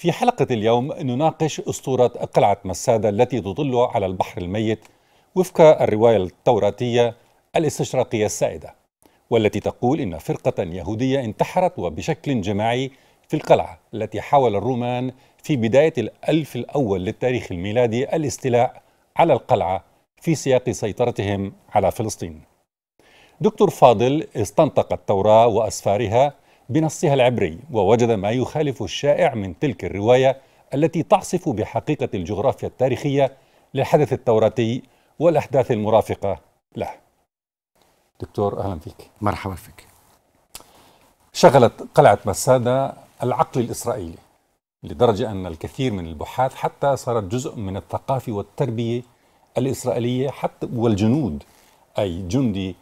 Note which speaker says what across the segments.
Speaker 1: في حلقة اليوم نناقش أسطورة قلعة مسادة التي تطل على البحر الميت وفق الرواية التوراتية الاستشراقية السائدة والتي تقول إن فرقة يهودية انتحرت وبشكل جماعي في القلعة التي حاول الرومان في بداية الألف الأول للتاريخ الميلادي الاستيلاء على القلعة في سياق سيطرتهم على فلسطين دكتور فاضل استنطق التوراة وأسفارها بنصها العبري ووجد ما يخالف الشائع من تلك الرواية التي تعصف بحقيقة الجغرافيا التاريخية للحدث التوراتي والأحداث المرافقة له دكتور أهلا فيك مرحبا فيك شغلت قلعة مسادة العقل الإسرائيلي لدرجة أن الكثير من البحاث حتى صارت جزء من الثقافة والتربية الإسرائيلية حتى والجنود أي جندي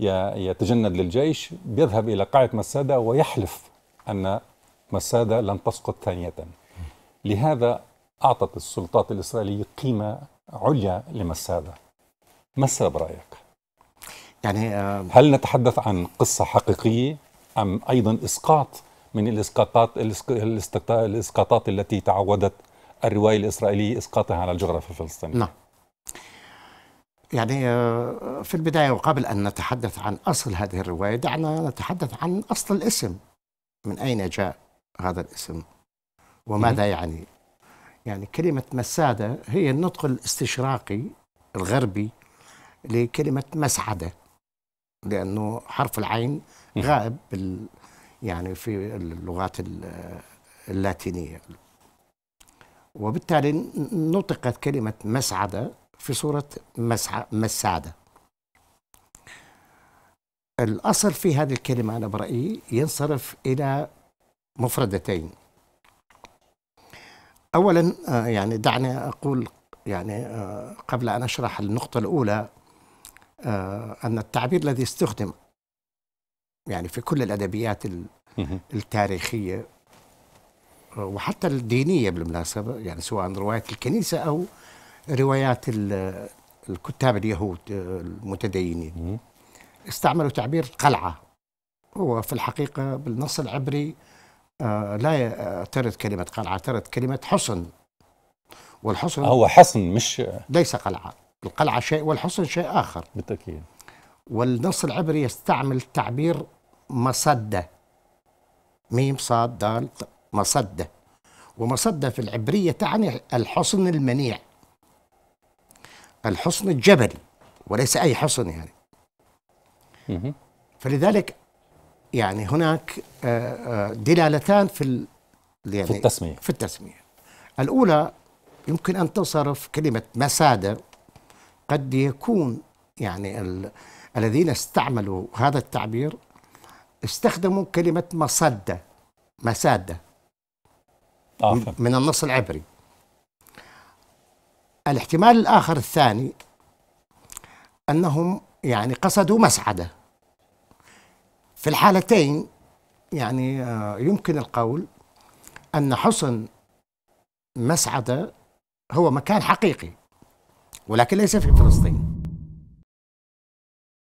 Speaker 1: يتجند للجيش بيذهب إلى قاعة مسادة ويحلف أن مسادة لن تسقط ثانية لهذا أعطت السلطات الإسرائيلية قيمة عليا لمسادة ما السبب رأيك؟ يعني آه، هل نتحدث عن قصة حقيقية أم أيضا إسقاط من الإسقاطات الإسقاطات التي تعودت الرواية الإسرائيلية إسقاطها على الجغرافيا الفلسطينية؟ نعم يعني آه، في البداية وقبل أن نتحدث عن أصل هذه الرواية
Speaker 2: دعنا نتحدث عن أصل الاسم من أين جاء هذا الاسم وماذا يعني يعني كلمة مسادة هي النطق الاستشراقي الغربي لكلمة مسعدة لأنه حرف العين غائب بال يعني في اللغات اللاتينية وبالتالي نطقت كلمة مسعدة في صورة مساعدة الأصل في هذه الكلمة أنا برأيي ينصرف إلى مفردتين أولا آه، يعني دعني أقول يعني آه، قبل أن أشرح النقطة الأولى آه، أن التعبير الذي استخدم يعني في كل الأدبيات التاريخية وحتى الدينية بالمناسبة يعني سواء رواية الكنيسة أو روايات الكتاب اليهود آه، المتدينين استعملوا تعبير قلعة هو في الحقيقة بالنص العبري آه، لا ترد كلمة قلعة ترد كلمة حصن والحصن هو حصن مش ليس قلعة القلعة شيء والحصن شيء آخر بالتأكيد والنص العبري يستعمل تعبير مصدة ميم صاد دال مصدة ومصدة في العبرية تعني الحصن المنيع الحصن الجبلي وليس أي حصن يعني فلذلك يعني هناك آه، آه، دلالتان في يعني في التسمية في التسمية الأولى يمكن أن تصرف كلمة مسادة قد يكون يعني ال الذين استعملوا هذا التعبير استخدموا كلمة مصدة مسادة آه من النص العبري الاحتمال الآخر الثاني أنهم يعني قصدوا مسعدة في الحالتين يعني آه، يمكن القول أن حصن مسعدة هو مكان حقيقي ولكن ليس في فلسطين